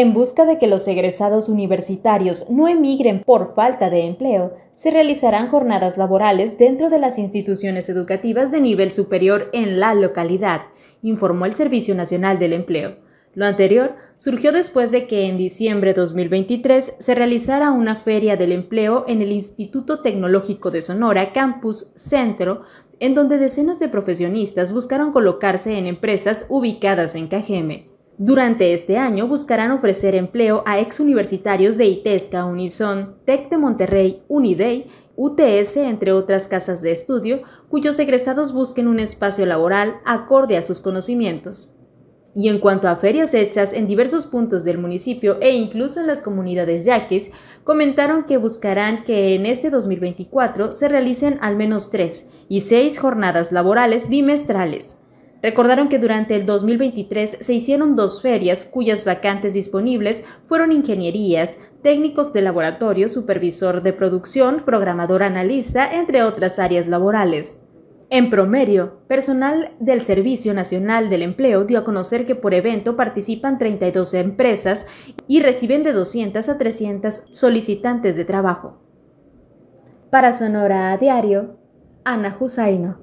En busca de que los egresados universitarios no emigren por falta de empleo, se realizarán jornadas laborales dentro de las instituciones educativas de nivel superior en la localidad, informó el Servicio Nacional del Empleo. Lo anterior surgió después de que en diciembre de 2023 se realizara una feria del empleo en el Instituto Tecnológico de Sonora Campus Centro, en donde decenas de profesionistas buscaron colocarse en empresas ubicadas en Cajeme. Durante este año buscarán ofrecer empleo a ex universitarios de ITESCA, Unison, TEC de Monterrey, Unidey, UTS, entre otras casas de estudio, cuyos egresados busquen un espacio laboral acorde a sus conocimientos. Y en cuanto a ferias hechas en diversos puntos del municipio e incluso en las comunidades yaques, comentaron que buscarán que en este 2024 se realicen al menos tres y seis jornadas laborales bimestrales. Recordaron que durante el 2023 se hicieron dos ferias cuyas vacantes disponibles fueron ingenierías, técnicos de laboratorio, supervisor de producción, programador analista, entre otras áreas laborales. En promedio, personal del Servicio Nacional del Empleo dio a conocer que por evento participan 32 empresas y reciben de 200 a 300 solicitantes de trabajo. Para Sonora a Diario, Ana Husaino.